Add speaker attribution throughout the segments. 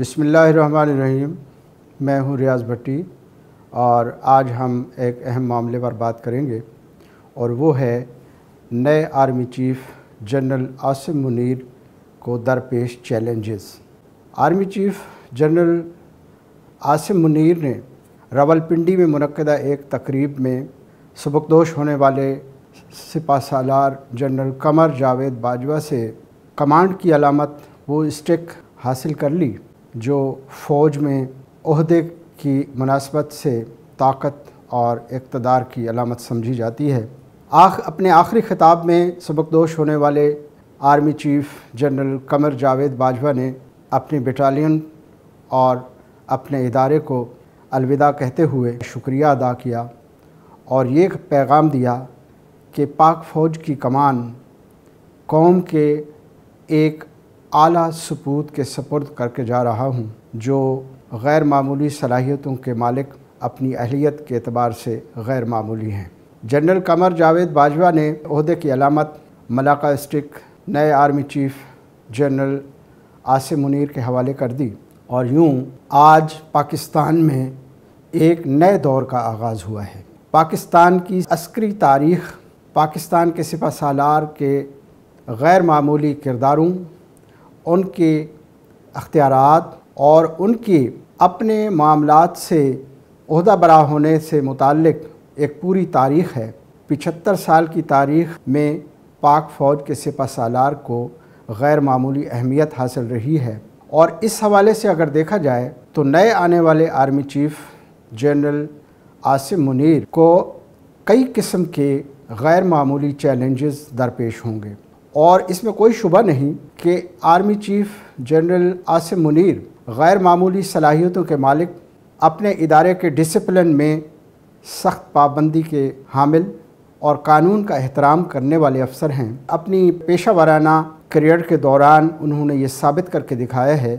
Speaker 1: बिसमीम मैं हूं रियाज़ भट्टी और आज हम एक अहम मामले पर बात करेंगे और वो है नए army chief general Asim Munir को दरपेश challenges army chief general Asim Munir ने रावलपिंडी में मनदा एक तकरीब में सबकदोश होने वाले सिपा सालार जनरल कमर जावेद बाजवा से कमांड की अलामत वो स्टिक हासिल कर ली जो फ़ौज में अहदे की मुनासबत से ताकत और इकतदार की अलामत समझी जाती है आख अपने आखिरी ख़िताब में सबकदोश होने वाले army chief general Qamar Javed Bajwa ने अपनी बटालियन और अपने इदारे को अलविदा कहते हुए शुक्रिया अदा किया और ये पैगाम दिया कि पाक फ़ौज की कमान कौम के एक आला सपूत के सपुर्द करके जा रहा हूँ जो गैर मामूली सलाहियतों के मालिक अपनी अहलियत के अतबार से गैर मामूली हैं जनरल कमर जावेद बाजवा ने अहदे की अलामत मलाका स्टिक नए army chief general Asim Munir के हवाले कर दी और यूँ आज पाकिस्तान में एक नए दौर का आगाज़ हुआ है पाकिस्तान की अस्करी तारीख़ पाकिस्तान के सिपा सालार के गैर मामूली किरदारों उनके अख्तियार और उनके अपने मामला से अहदा बरा होने से मुतक एक पूरी तारीख़ है पिछहत्तर साल की तारीख़ में पाक फ़ौज के सिपा सालार को गैर मामूली अहमियत हासिल रही है और इस हवाले से अगर देखा जाए तो नए आने वाले army chief general Asim Munir को कई किस्म के गैर मामूली चैलेंजेस दरपेश होंगे और इसमें कोई शुबा नहीं कि army chief general Asim Munir गैर मामूली सलाहियतों के मालिक अपने इदारे के डिसप्लिन में सख्त पाबंदी के हामिल और कानून का एहतराम करने वाले अफसर हैं अपनी पेशा वाराना करियर के दौरान उन्होंने ये साबित करके दिखाया है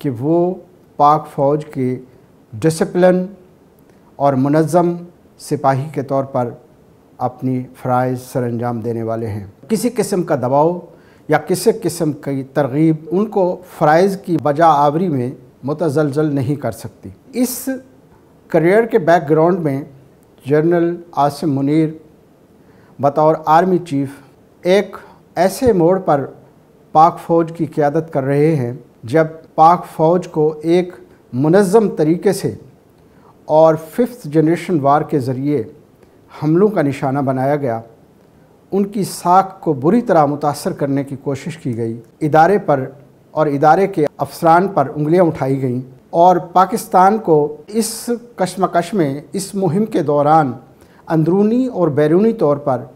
Speaker 1: कि वो पाक फ़ौज के डिसप्लिन और मनज़म सिपाही के तौर पर अपनी फ़राइज अंजाम देने वाले हैं किसी किस्म का दबाव या किसी किस्म की तरगीब उनको फ़राइज़ की बजा आवरी में मुतजलजल नहीं कर सकती इस करियर के बैकग्राउंड में जनरल आसिम मुनीर बतौर आर्मी चीफ एक ऐसे मोड़ पर पाक फ़ौज की क़्यादत कर रहे हैं जब पाक फ़ौज को एक मनज़म तरीके से और फिफ्थ जनरेशन वार के ज़रिए हमलों का निशाना बनाया गया उनकी साख को बुरी तरह मुतासर करने की कोशिश की गई इदारे पर और इदारे के अफसरान पर उंगलियां उठाई गईं और पाकिस्तान को इस कश्मकश में इस मुहिम के दौरान अंदरूनी और बैरूनी तौर पर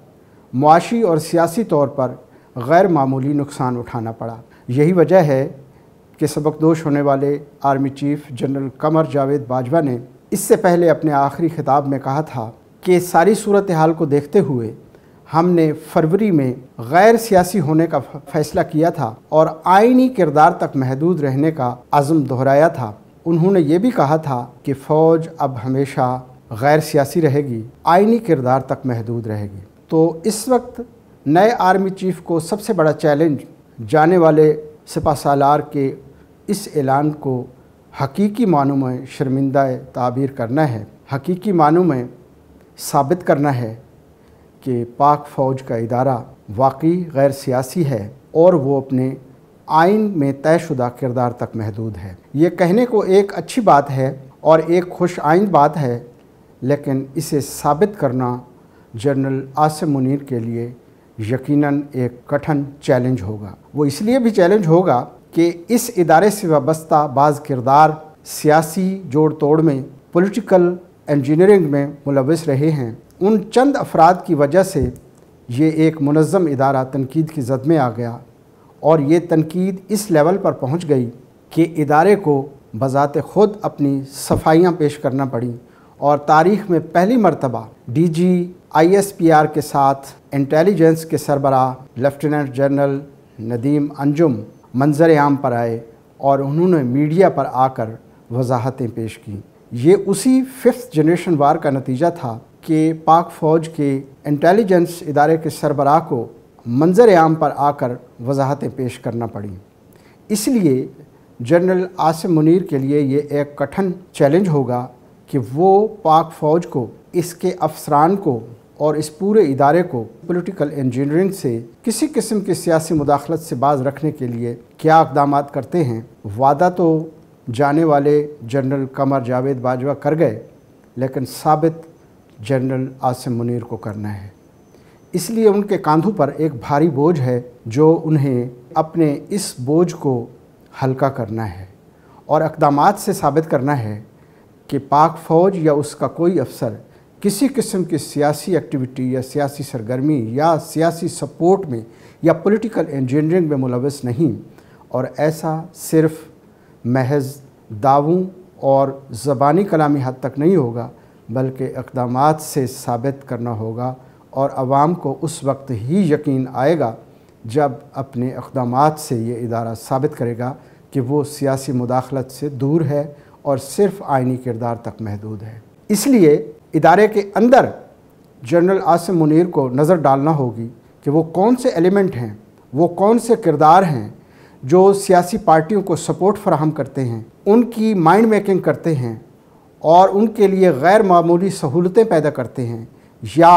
Speaker 1: मुआशी और सियासी तौर पर गैर मामूली नुकसान उठाना पड़ा यही वजह है कि सबकदोश होने वाले army chief general Qamar Javed Bajwa ने इससे पहले अपने आखिरी खिताब में कहा था के सारी सूरत हाल को देखते हुए हमने फरवरी में गैर सियासी होने का फैसला किया था और आइनी किरदार तक महदूद रहने का आज़म दोहराया था उन्होंने ये भी कहा था कि फ़ौज अब हमेशा गैर सियासी रहेगी आइनी किरदार तक महदूद रहेगी तो इस वक्त नए आर्मी चीफ़ को सबसे बड़ा चैलेंज जाने वाले सिपा सालार के इस ऐलान को हकीकी मानों में शर्मिंदा ताबीर करना है हकीकी मानों में साबित करना है कि पाक फ़ौज का अदारा वाकई गैर सियासी है और वो अपने आइन में तयशुदा किरदार तक महदूद है ये कहने को एक अच्छी बात है और एक खुश आइन बात है लेकिन इसे साबित करना जनरल आसिम मुनिर के लिए यकीनन एक कठिन चैलेंज होगा वो इसलिए भी चैलेंज होगा कि इस इदारे से वाबस्ता बाज़ किरदार सियासी जोड़ तोड़ में पॉलिटिकल इंजीनियरिंग में मुलविस रहे हैं उन चंद अफराद की वजह से ये एक मनज़म इदारा तनकीद की जद में आ गया और ये तनकीद इस लेवल पर पहुँच गई कि इदारे को बज़ात ख़ुद अपनी सफाइयाँ पेश करना पड़ी और तारीख़ में पहली मरतबा D G I S P R के साथ इंटेलिजेंस के सरबरा लेफ्टिनेंट जनरल नदीम अंजुम मंजर आम पर आए और उन्होंने मीडिया पर आकर वजाहतें पेश कीं ये उसी फिफ्थ जनरेशन वार का नतीजा था कि पाक फ़ौज के इंटेलिजेंस इदारे के सरबराह को मंजर आम पर आकर वजाहतें पेश करना पड़ी इसलिए जनरल आसिम मुनीर के लिए ये एक कठिन चैलेंज होगा कि वो पाक फ़ौज को इसके अफसरान को और इस पूरे इदारे को पॉलिटिकल इंजीनियरिंग से किसी किस्म की सियासी मुदाखलत से बाज रखने के लिए क्या इकदाम करते हैं वादा तो जाने वाले जनरल कमर जावेद बाजवा कर गए लेकिन साबित जनरल आसिम मुनीर को करना है इसलिए उनके कांधों पर एक भारी बोझ है जो उन्हें अपने इस बोझ को हल्का करना है और इकदाम से साबित करना है कि पाक फ़ौज या उसका कोई अफसर किसी किस्म की सियासी एक्टिविटी या सियासी सरगर्मी या सियासी सपोर्ट में या पॉलिटिकल इंजीनियरिंग में मुलवस नहीं और ऐसा सिर्फ़ महज दावों और ज़बानी कलामी हद तक नहीं होगा बल्कि इकदाम से साबित करना होगा और आवाम को उस वक्त ही यकीन आएगा जब अपने इकदाम से ये इदारा साबित करेगा कि वो सियासी मुदाखलत से दूर है और सिर्फ आइनी किरदार तक महदूद है इसलिए इदारे के अंदर जनरल आसिम मुनीर को नज़र डालना होगी कि वो कौन से एलिमेंट हैं वो कौन से किरदार हैं जो सियासी पार्टियों को सपोर्ट फराहम करते हैं उनकी माइंड मेकिंग करते हैं और उनके लिए गैर मामूली सहूलतें पैदा करते हैं या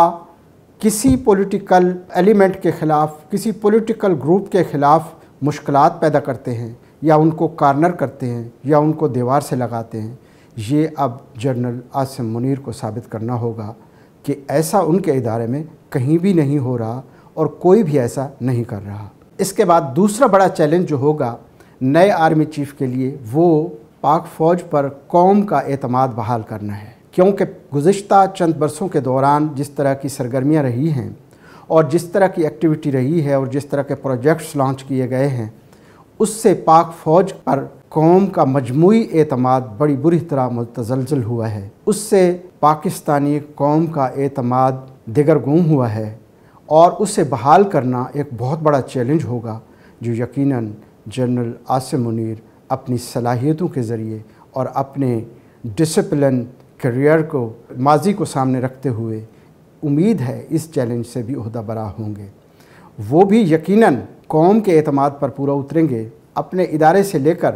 Speaker 1: किसी पॉलिटिकल एलिमेंट के ख़िलाफ़ किसी पॉलिटिकल ग्रुप के ख़िलाफ़ मुश्किल पैदा करते हैं या उनको कार्नर करते हैं या उनको दीवार से लगाते हैं ये अब जनरल आसिम मुनीर को साबित करना होगा कि ऐसा उनके इदारे में कहीं भी नहीं हो रहा और कोई भी ऐसा नहीं कर रहा इसके बाद दूसरा बड़ा चैलेंज जो होगा नए आर्मी चीफ के लिए वो पाक फ़ौज पर कौम का अतमाद बहाल करना है क्योंकि गुज्त चंद बरसों के दौरान जिस तरह की सरगर्मियाँ रही हैं और जिस तरह की एक्टिविटी रही है और जिस तरह के प्रोजेक्ट्स लॉन्च किए गए हैं उससे पाक फ़ौज पर कौम का मजमू अतमाद बड़ी बुरी तरह मुतजलजल हुआ है उससे पाकिस्तानी कौम का अतमाद दिगर गुम हुआ है और उसे बहाल करना एक बहुत बड़ा चैलेंज होगा जो यकीनन जनरल आसिम मुनीर अपनी सलाहियतों के ज़रिए और अपने डिसिप्लिन करियर को माजी को सामने रखते हुए उम्मीद है इस चैलेंज से भी अहदा बरा होंगे वो भी यकीनन कौम के अतमाद पर पूरा उतरेंगे अपने इदारे से लेकर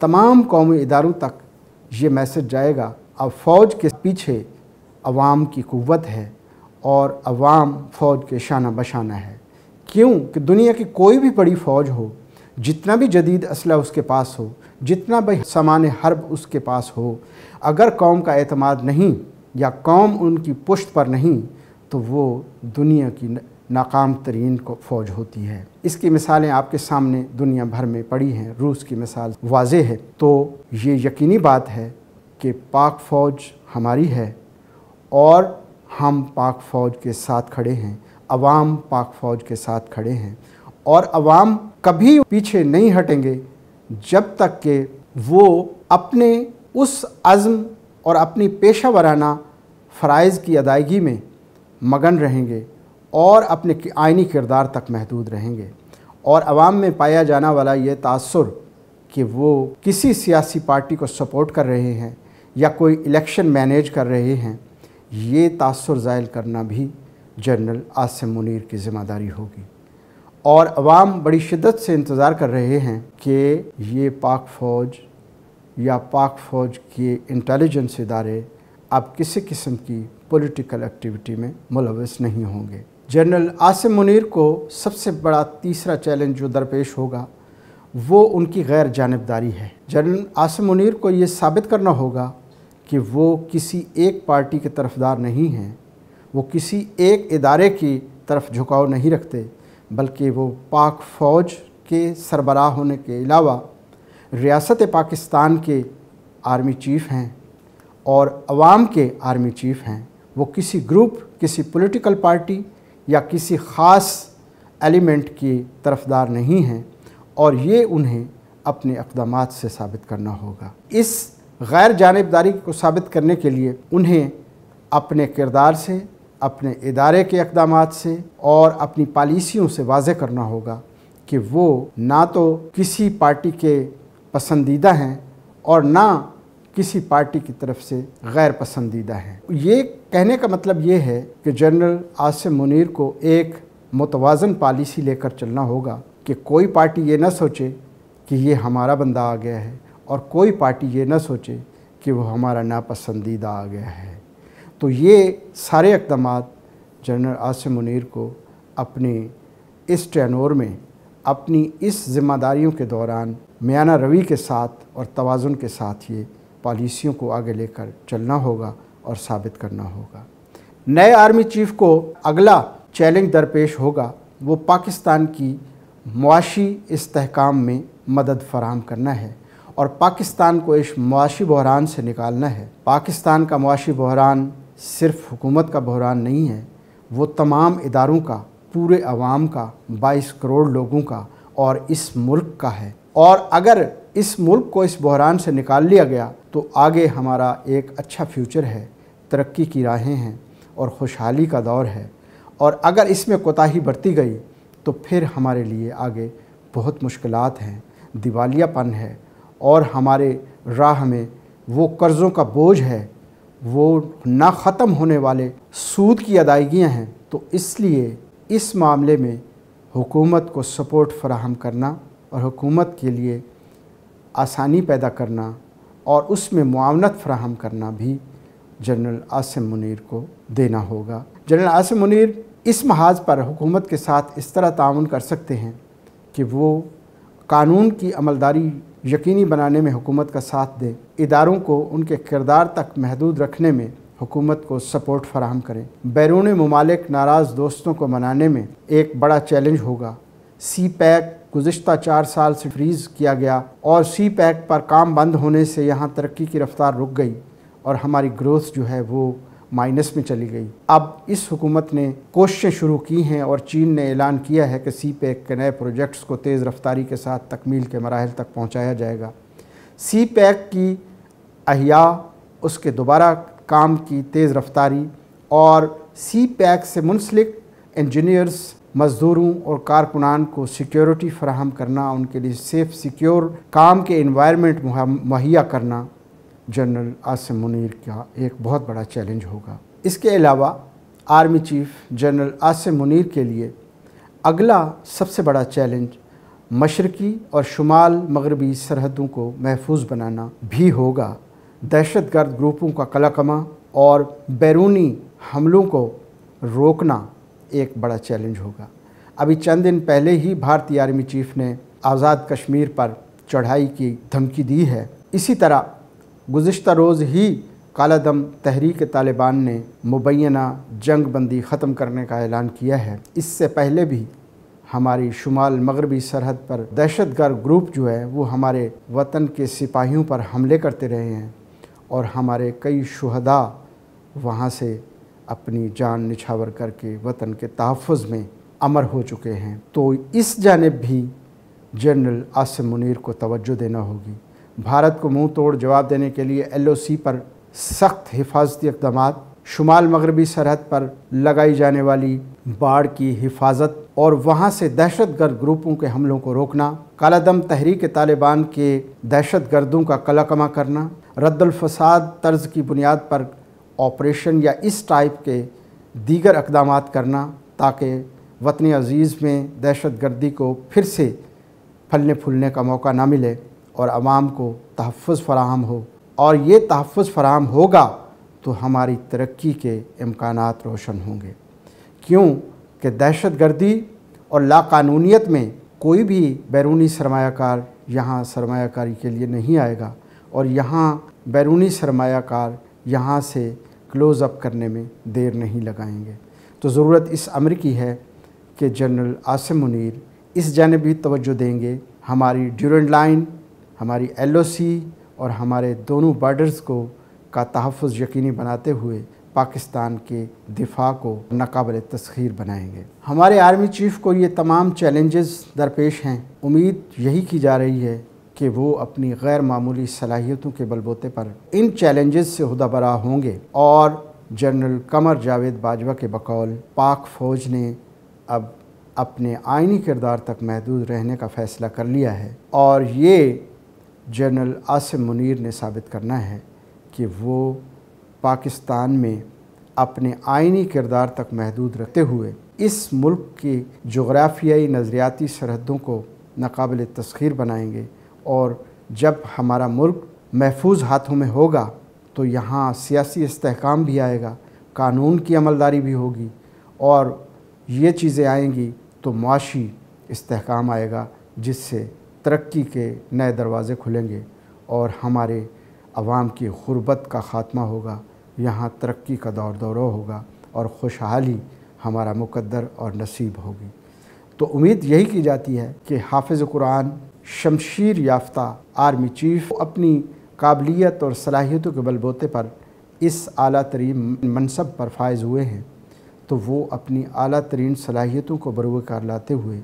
Speaker 1: तमाम कौमी इदारों तक ये मैसेज जाएगा अब फ़ौज के पीछे अवाम की क़वत है और अवाम फ़ौज के शाना बशाना है क्यों कि दुनिया की कोई भी बड़ी फ़ौज हो जितना भी जदीद असला उसके पास हो जितना भी सामान हर्ब उसके पास हो अगर कौम का अतमाद नहीं या कौम उनकी पुश्त पर नहीं तो वो दुनिया की नाकाम तरीन फ़ौज होती है इसकी मिसालें आपके सामने दुनिया भर में पड़ी हैं रूस की मिसाल वाज है तो ये यकीनी बात है कि पाक फ़ौज हमारी है और हम पाक फ़ौज के साथ खड़े हैं अवाम पाक फ़ौज के साथ खड़े हैं और अवाम कभी पीछे नहीं हटेंगे जब तक के वो अपने उस अज़म और अपनी पेशा वाराना फ़राइज़ की अदायगी में मगन रहेंगे और अपने आइनी किरदार तक महदूद रहेंगे और आवाम में पाया जाना वाला ये तासर कि वो किसी सियासी पार्टी को सपोर्ट कर रहे हैं या कोई इलेक्शन मैनेज कर रहे हैं ये तासर ज़ायल करना भी जनरल आसिम मुनीर की ज़िम्मेदारी होगी और अवाम बड़ी शिद्दत से इंतज़ार कर रहे हैं कि ये पाक फ़ौज या पाक फ़ौज के इंटेलिजेंस इदारे अब किसी किस्म की पॉलिटिकल एक्टिविटी में मुलविस नहीं होंगे जनरल आसिम मुनीर को सबसे बड़ा तीसरा चैलेंज जो दरपेश होगा वो उनकी गैर जानबदारी है जनरल आसिम मुनीर को ये साबित करना होगा कि वो किसी एक पार्टी के तरफदार नहीं हैं वो किसी एक इदारे की तरफ झुकाव नहीं रखते बल्कि वो पाक फ़ौज के सरबराह होने के अलावा रियासत पाकिस्तान के आर्मी चीफ़ हैं और अवाम के आर्मी चीफ़ हैं वो किसी ग्रुप किसी पॉलिटिकल पार्टी या किसी ख़ास एलिमेंट की तरफदार नहीं हैं और ये उन्हें अपने इकदाम से साबित करना होगा इस गैर जानबदारी को साबित करने के लिए उन्हें अपने किरदार से अपने इदारे के इकदाम से और अपनी पॉलिसियों से वाज करना होगा कि वो ना तो किसी पार्टी के पसंदीदा हैं और ना किसी पार्टी की तरफ से गैर पसंदीदा हैं ये कहने का मतलब ये है कि जनरल आसिम मुनीर को एक मुतवाजन पॉलिसी लेकर चलना होगा कि कोई पार्टी ये ना सोचे कि ये हमारा बंदा आ गया है और कोई पार्टी ये ना सोचे कि वो हमारा नापसंदीदा आ गया है तो ये सारे इकदाम जनरल आसिम मुनीर को अपने इस टैनोर में अपनी इस जिम्मेदारियों के दौरान म्याना रवि के साथ और तोज़ुन के साथ ये पॉलिसियों को आगे लेकर चलना होगा और साबित करना होगा नए आर्मी चीफ को अगला चैलेंज दरपेश होगा वो पाकिस्तान की मुआशी इस्तकाम में मदद फराम करना है और पाकिस्तान को इस मुआशी बहरान से निकालना है पाकिस्तान का मुआशी बहरान सिर्फ हुकूमत का बहरान नहीं है वो तमाम इदारों का पूरे अवाम का 22 करोड़ लोगों का और इस मुल्क का है और अगर इस मुल्क को इस बहरान से निकाल लिया गया तो आगे हमारा एक अच्छा फ्यूचर है तरक्की की राहें हैं और खुशहाली का दौर है और अगर इसमें कोताही बढ़ती गई तो फिर हमारे लिए आगे बहुत मुश्किलात हैं दिवालियापन है और हमारे राह में वो कर्ज़ों का बोझ है वो ना ख़त्म होने वाले सूद की अदायगियाँ हैं तो इसलिए इस मामले में हुकूमत को सपोर्ट फराहम करना और हुकूमत के लिए आसानी पैदा करना और उसमें मुआवनत फराहम करना भी जनरल आसिम मुनीर को देना होगा जनरल आसिम मुनीर इस महाज पर हुकूमत के साथ इस तरह ताउन कर सकते हैं कि वो कानून की अमलदारी यकीनी बनाने में हुकूमत का साथ दे इदारों को उनके किरदार तक महदूद रखने में हुकूमत को सपोर्ट फराहम करें बैरून ममालिक नाराज़ दोस्तों को मनाने में एक बड़ा चैलेंज होगा सी पैक गुज्त चार साल से फ्रीज़ किया गया और सी पैक पर काम बंद होने से यहाँ तरक्की की रफ्तार रुक गई और हमारी ग्रोथ जो है वो माइनस में चली गई अब इस हुकूमत ने कोशिशें शुरू की हैं और चीन ने ऐलान किया है कि सी पैक e के नए प्रोजेक्ट्स को तेज़ रफ्तारी के साथ तकमील के मराहल तक पहुँचाया जाएगा सी पैक e की अहिया उसके दोबारा काम की तेज़ रफ्तारी और सी पैक e से मुंसलिक इंजीनियर्स मज़दूरों और कारकुनान को सिक्योरिटी फराहम करना उनके लिए सेफ़ सिक्योर काम के इन्वायरमेंट मुहैया करना जनरल आसिम मुनीर का एक बहुत बड़ा चैलेंज होगा इसके अलावा army chief general Asim Munir के लिए अगला सबसे बड़ा चैलेंज मशरकी और शुमाल मगरबी सरहदों को महफूज बनाना भी होगा दहशत गर्द ग्रुपों का कलाकमा और बैरूनी हमलों को रोकना एक बड़ा चैलेंज होगा अभी चंद दिन पहले ही भारतीय आर्मी चीफ ने आज़ाद कश्मीर पर चढ़ाई की धमकी दी है इसी तरह गुज्त रोज़ ही काला दम तहरीक तालिबान ने मुबैना जंग बंदी ख़त्म करने का ऐलान किया है इससे पहले भी हमारी शुमाल मगरबी सरहद पर दहशत गर्द ग्रुप जो है वो हमारे वतन के सिपाहियों पर हमले करते रहे हैं और हमारे कई शहदा वहाँ से अपनी जान निछावर करके वतन के तहफ़ में अमर हो चुके हैं तो इस जानब भी जनरल आसिम मुनिर को तोज्जो देना होगी भारत को मुंह तोड़ जवाब देने के लिए एलओसी पर सख्त हिफाजती इकदाम शुमाल मगरबी सरहद पर लगाई जाने वाली बाढ़ की हिफाजत और वहाँ से दहशत गर्द ग्रुपों के हमलों को रोकना कालादम तहरीक तालिबान के दहशत गर्दों का कलाकमा करना रद्दलफसाद तर्ज की बुनियाद पर ऑपरेशन या इस टाइप के दीगर इकदाम करना ताकि वतन अजीज़ में दहशत गर्दी को फिर से फलने फूलने का मौका ना मिले और आवाम को तहफ़ फराहम हो और ये तहफ़ फराहम होगा तो हमारी तरक्की के इम्कान रोशन होंगे क्यों कि दहशत गर्दी और लाकानूनीत में कोई भी बैरूनी सरमाकार यहाँ सरमाकारी के लिए नहीं आएगा और यहाँ बैरूनी सरमाकार यहाँ से क्लोज़ अप करने में देर नहीं लगाएंगे तो ज़रूरत इस अमर की है कि जनरल आसिम मुनीर इस जानब भी तोज्जो देंगे हमारी ड्यूरेंट लाइन हमारी एलओसी और हमारे दोनों बॉर्डर्स को का तहफ़ यकीनी बनाते हुए पाकिस्तान के दिफा को नाकबल तस्खीर बनाएंगे हमारे आर्मी चीफ़ को ये तमाम चैलेंजेस दरपेश हैं उम्मीद यही की जा रही है कि वो अपनी गैर मामूली सलाहियतों के बलबोते पर इन चैलेंजेस से हदबरा होंगे और जनरल कमर जावेद बाजवा के बकौल पाक फ़ौज ने अब अपने आइनी किरदार तक महदूद रहने का फ़ैसला कर लिया है और ये जनरल आसिम मुनीर ने साबित करना है कि वो पाकिस्तान में अपने आइनी किरदार तक महदूद रखते हुए इस मुल्क की जोग्राफियाई नज़रियाती सरहदों को नाकबिल तस्खीर बनाएंगे और जब हमारा मुल्क महफूज हाथों में होगा तो यहाँ सियासी इसकाम भी आएगा कानून की अमलदारी भी होगी और ये चीज़ें आएंगी तो मुशी इसकाम आएगा जिससे तरक्की के नए दरवाज़े खुलेंगे और हमारे आवाम की गुरबत का ख़ात्मा होगा यहाँ तरक्की का दौर दौर होगा और खुशहाली हमारा मुकद्दर और नसीब होगी तो उम्मीद यही की जाती है कि हाफिज़ कुरान शमशीर याफ्ता आर्मी चीफ अपनी काबिलियत और सलाहियतों के बलबोते पर इस अली तरीन मनसब पर फायज़ हुए हैं तो वो अपनी अली तरीन सलाहियतों को बरूकार लाते हुए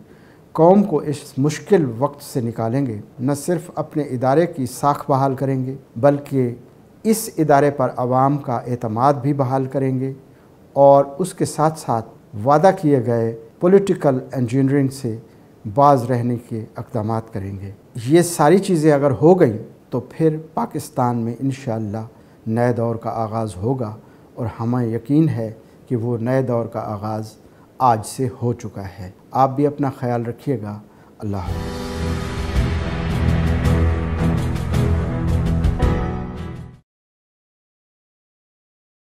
Speaker 1: कौम को इस मुश्किल वक्त से निकालेंगे न सिर्फ अपने इदारे की साख बहाल करेंगे बल्कि इस इदारे पर आवाम का अतमाद भी बहाल करेंगे और उसके साथ साथ वादा किए गए पॉलिटिकल इंजीनियरिंग से बाज रहने के इकदाम करेंगे ये सारी चीज़ें अगर हो गई तो फिर पाकिस्तान में इन नए दौर का आगाज़ होगा और हमें यकीन है कि वो नए दौर का आगाज़ आज से हो चुका है आप भी अपना ख्याल रखिएगा अल्लाह हाफिज़